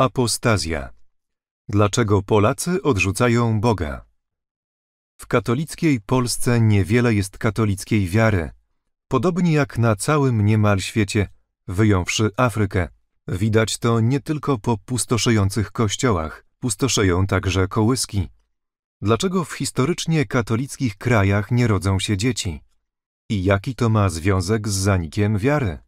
Apostazja. Dlaczego Polacy odrzucają Boga? W katolickiej Polsce niewiele jest katolickiej wiary. Podobnie jak na całym niemal świecie, wyjąwszy Afrykę. Widać to nie tylko po pustoszejących kościołach, pustoszeją także kołyski. Dlaczego w historycznie katolickich krajach nie rodzą się dzieci? I jaki to ma związek z zanikiem wiary?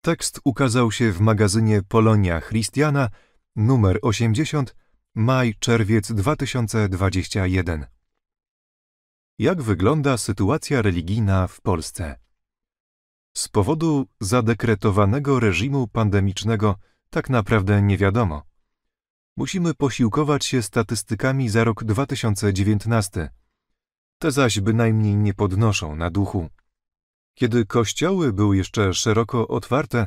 Tekst ukazał się w magazynie Polonia Christiana, numer 80, maj-czerwiec 2021. Jak wygląda sytuacja religijna w Polsce? Z powodu zadekretowanego reżimu pandemicznego tak naprawdę nie wiadomo. Musimy posiłkować się statystykami za rok 2019. Te zaś bynajmniej nie podnoszą na duchu. Kiedy kościoły były jeszcze szeroko otwarte,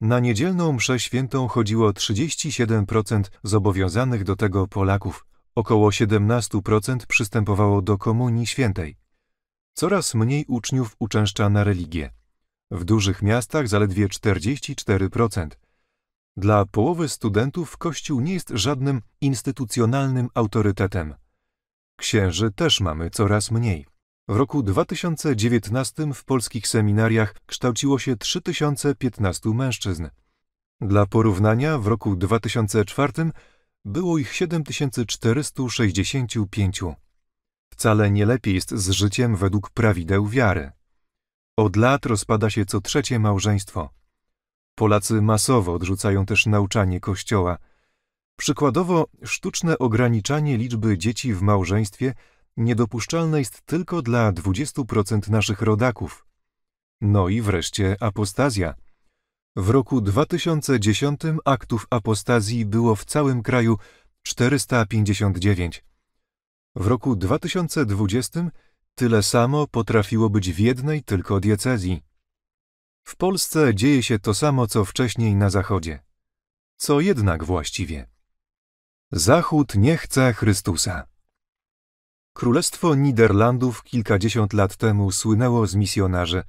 na niedzielną mszę świętą chodziło 37% zobowiązanych do tego Polaków. Około 17% przystępowało do Komunii Świętej. Coraz mniej uczniów uczęszcza na religię. W dużych miastach zaledwie 44%. Dla połowy studentów Kościół nie jest żadnym instytucjonalnym autorytetem. Księży też mamy coraz mniej. W roku 2019 w polskich seminariach kształciło się 3015 mężczyzn. Dla porównania w roku 2004 było ich 7465. Wcale nie lepiej jest z życiem według prawideł wiary. Od lat rozpada się co trzecie małżeństwo. Polacy masowo odrzucają też nauczanie Kościoła. Przykładowo, sztuczne ograniczanie liczby dzieci w małżeństwie niedopuszczalna jest tylko dla 20% naszych rodaków. No i wreszcie apostazja. W roku 2010 aktów apostazji było w całym kraju 459. W roku 2020 tyle samo potrafiło być w jednej tylko diecezji. W Polsce dzieje się to samo, co wcześniej na Zachodzie. Co jednak właściwie? Zachód nie chce Chrystusa. Królestwo Niderlandów kilkadziesiąt lat temu słynęło z misjonarzy.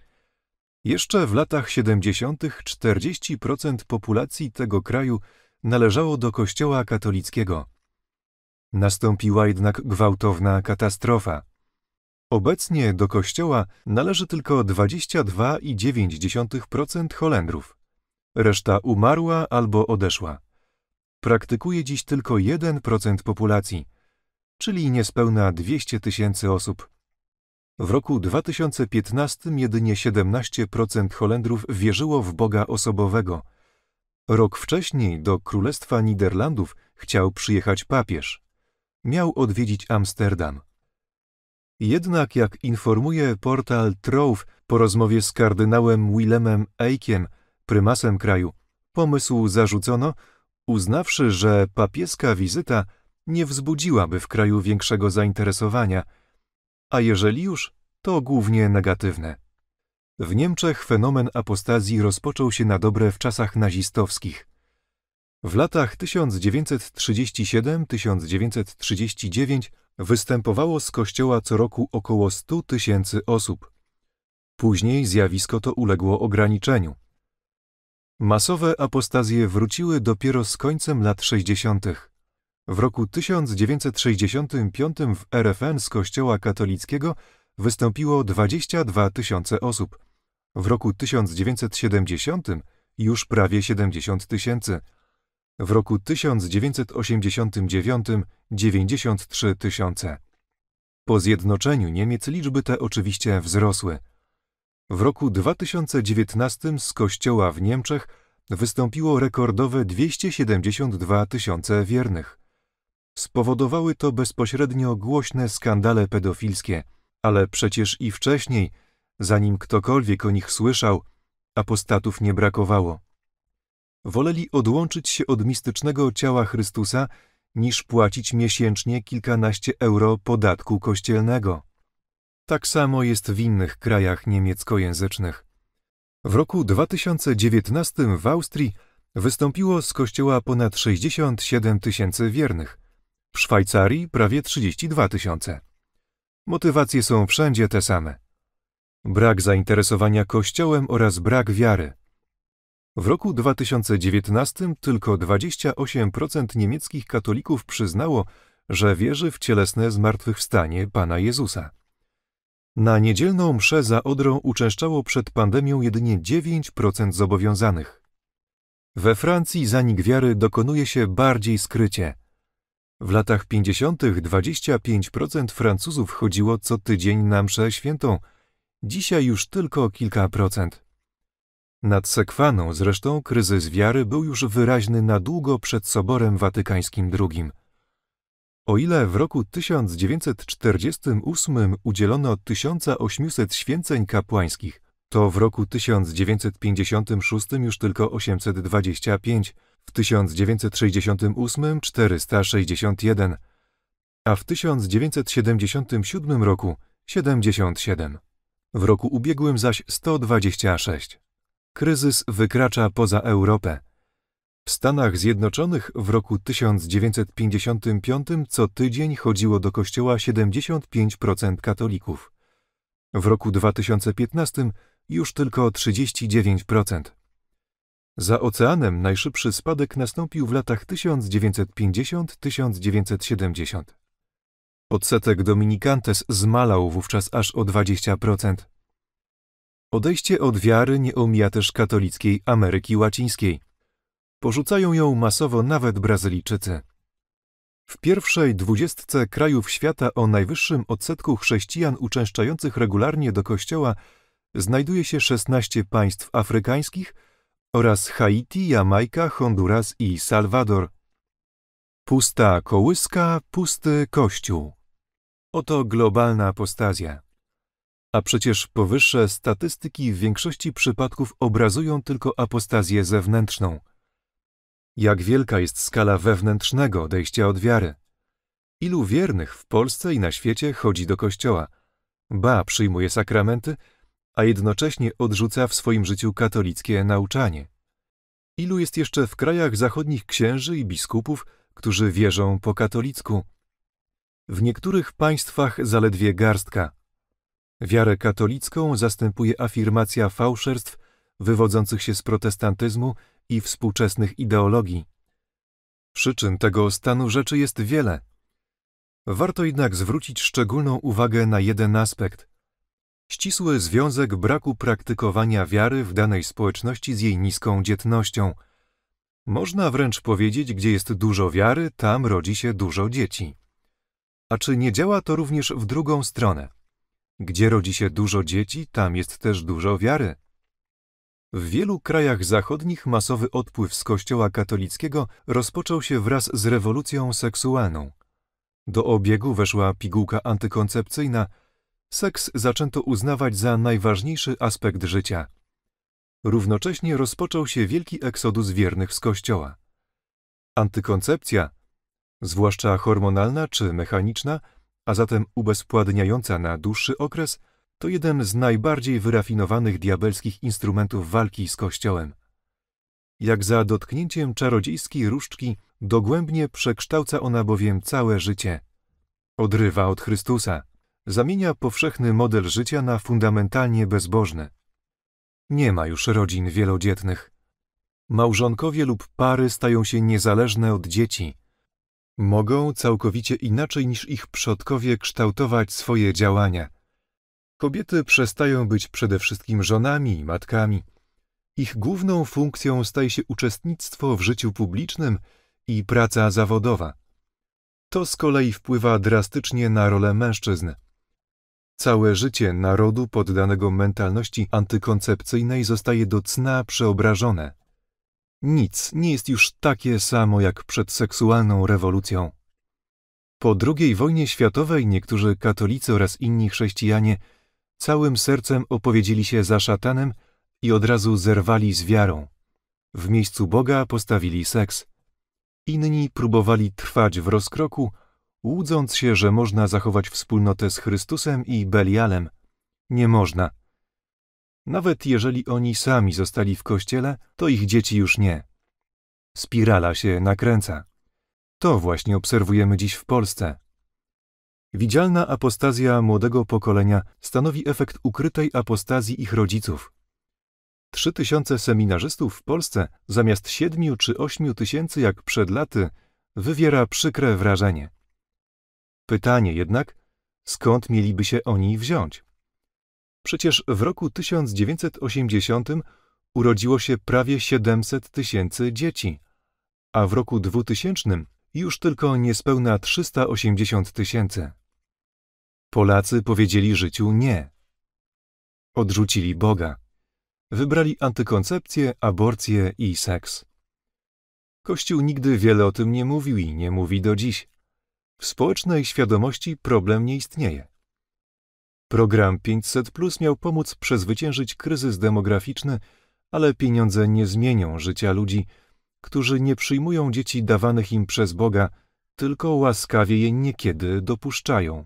Jeszcze w latach 70. 40% populacji tego kraju należało do kościoła katolickiego. Nastąpiła jednak gwałtowna katastrofa. Obecnie do kościoła należy tylko 22,9% Holendrów. Reszta umarła albo odeszła. Praktykuje dziś tylko 1% populacji – czyli niespełna 200 tysięcy osób. W roku 2015 jedynie 17% Holendrów wierzyło w Boga osobowego. Rok wcześniej do Królestwa Niderlandów chciał przyjechać papież. Miał odwiedzić Amsterdam. Jednak, jak informuje portal Trove po rozmowie z kardynałem Willemem Eikiem, prymasem kraju, pomysł zarzucono, uznawszy, że papieska wizyta – nie wzbudziłaby w kraju większego zainteresowania, a jeżeli już, to głównie negatywne. W Niemczech fenomen apostazji rozpoczął się na dobre w czasach nazistowskich. W latach 1937-1939 występowało z kościoła co roku około 100 tysięcy osób. Później zjawisko to uległo ograniczeniu. Masowe apostazje wróciły dopiero z końcem lat 60. W roku 1965 w RFN z Kościoła katolickiego wystąpiło 22 tysiące osób. W roku 1970 już prawie 70 tysięcy. W roku 1989 93 tysiące. Po zjednoczeniu Niemiec liczby te oczywiście wzrosły. W roku 2019 z kościoła w Niemczech wystąpiło rekordowe 272 tysiące wiernych. Spowodowały to bezpośrednio głośne skandale pedofilskie, ale przecież i wcześniej, zanim ktokolwiek o nich słyszał, apostatów nie brakowało. Woleli odłączyć się od mistycznego ciała Chrystusa, niż płacić miesięcznie kilkanaście euro podatku kościelnego. Tak samo jest w innych krajach niemieckojęzycznych. W roku 2019 w Austrii wystąpiło z kościoła ponad 67 tysięcy wiernych, w Szwajcarii prawie 32 tysiące. Motywacje są wszędzie te same. Brak zainteresowania Kościołem oraz brak wiary. W roku 2019 tylko 28% niemieckich katolików przyznało, że wierzy w cielesne zmartwychwstanie Pana Jezusa. Na niedzielną mszę za Odrą uczęszczało przed pandemią jedynie 9% zobowiązanych. We Francji zanik wiary dokonuje się bardziej skrycie – w latach 50. 25% Francuzów chodziło co tydzień na mszę świętą, dzisiaj już tylko kilka procent. Nad Sekwaną zresztą kryzys wiary był już wyraźny na długo przed Soborem Watykańskim II. O ile w roku 1948 udzielono 1800 święceń kapłańskich, to w roku 1956 już tylko 825, w 1968 461, a w 1977 roku 77. W roku ubiegłym zaś 126. Kryzys wykracza poza Europę. W Stanach Zjednoczonych w roku 1955 co tydzień chodziło do kościoła 75% katolików. W roku 2015 już tylko 39%. Za oceanem najszybszy spadek nastąpił w latach 1950-1970. Odsetek Dominikantes zmalał wówczas aż o 20%. Odejście od wiary nie omija też katolickiej Ameryki Łacińskiej. Porzucają ją masowo nawet Brazylijczycy. W pierwszej dwudziestce krajów świata o najwyższym odsetku chrześcijan uczęszczających regularnie do kościoła znajduje się 16 państw afrykańskich oraz Haiti, Jamajka, Honduras i Salwador. Pusta kołyska, pusty kościół. Oto globalna apostazja. A przecież powyższe statystyki w większości przypadków obrazują tylko apostazję zewnętrzną. Jak wielka jest skala wewnętrznego odejścia od wiary? Ilu wiernych w Polsce i na świecie chodzi do kościoła? Ba, przyjmuje sakramenty, a jednocześnie odrzuca w swoim życiu katolickie nauczanie. Ilu jest jeszcze w krajach zachodnich księży i biskupów, którzy wierzą po katolicku? W niektórych państwach zaledwie garstka. Wiarę katolicką zastępuje afirmacja fałszerstw wywodzących się z protestantyzmu i współczesnych ideologii. Przyczyn tego stanu rzeczy jest wiele. Warto jednak zwrócić szczególną uwagę na jeden aspekt ścisły związek braku praktykowania wiary w danej społeczności z jej niską dzietnością. Można wręcz powiedzieć, gdzie jest dużo wiary, tam rodzi się dużo dzieci. A czy nie działa to również w drugą stronę? Gdzie rodzi się dużo dzieci, tam jest też dużo wiary. W wielu krajach zachodnich masowy odpływ z kościoła katolickiego rozpoczął się wraz z rewolucją seksualną. Do obiegu weszła pigułka antykoncepcyjna – seks zaczęto uznawać za najważniejszy aspekt życia. Równocześnie rozpoczął się wielki eksodus wiernych z kościoła. Antykoncepcja, zwłaszcza hormonalna czy mechaniczna, a zatem ubezpładniająca na dłuższy okres, to jeden z najbardziej wyrafinowanych diabelskich instrumentów walki z Kościołem. Jak za dotknięciem czarodziejskiej różdżki, dogłębnie przekształca ona bowiem całe życie. Odrywa od Chrystusa, zamienia powszechny model życia na fundamentalnie bezbożny. Nie ma już rodzin wielodzietnych. Małżonkowie lub pary stają się niezależne od dzieci. Mogą całkowicie inaczej niż ich przodkowie kształtować swoje działania. Kobiety przestają być przede wszystkim żonami i matkami. Ich główną funkcją staje się uczestnictwo w życiu publicznym i praca zawodowa. To z kolei wpływa drastycznie na rolę mężczyzn. Całe życie narodu poddanego mentalności antykoncepcyjnej zostaje do cna przeobrażone. Nic nie jest już takie samo jak przed seksualną rewolucją. Po II wojnie światowej niektórzy katolicy oraz inni chrześcijanie całym sercem opowiedzieli się za szatanem i od razu zerwali z wiarą. W miejscu Boga postawili seks. Inni próbowali trwać w rozkroku, łudząc się, że można zachować wspólnotę z Chrystusem i Belialem. Nie można. Nawet jeżeli oni sami zostali w kościele, to ich dzieci już nie. Spirala się nakręca. To właśnie obserwujemy dziś w Polsce. Widzialna apostazja młodego pokolenia stanowi efekt ukrytej apostazji ich rodziców. Trzy tysiące seminarzystów w Polsce zamiast siedmiu czy ośmiu tysięcy jak przed laty wywiera przykre wrażenie. Pytanie jednak, skąd mieliby się oni wziąć? Przecież w roku 1980 urodziło się prawie 700 tysięcy dzieci, a w roku 2000 już tylko niespełna 380 tysięcy. Polacy powiedzieli życiu nie. Odrzucili Boga. Wybrali antykoncepcję, aborcję i seks. Kościół nigdy wiele o tym nie mówił i nie mówi do dziś. W społecznej świadomości problem nie istnieje. Program 500 Plus miał pomóc przezwyciężyć kryzys demograficzny, ale pieniądze nie zmienią życia ludzi, którzy nie przyjmują dzieci dawanych im przez Boga, tylko łaskawie je niekiedy dopuszczają.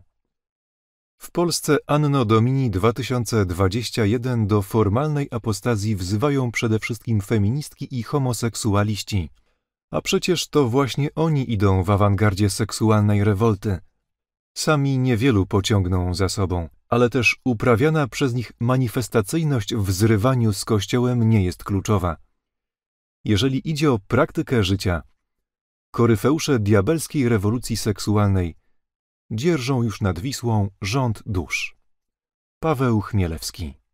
W Polsce Anno Domini 2021 do formalnej apostazji wzywają przede wszystkim feministki i homoseksualiści. A przecież to właśnie oni idą w awangardzie seksualnej rewolty. Sami niewielu pociągną za sobą, ale też uprawiana przez nich manifestacyjność w zrywaniu z Kościołem nie jest kluczowa. Jeżeli idzie o praktykę życia, koryfeusze diabelskiej rewolucji seksualnej dzierżą już nad Wisłą rząd dusz. Paweł Chmielewski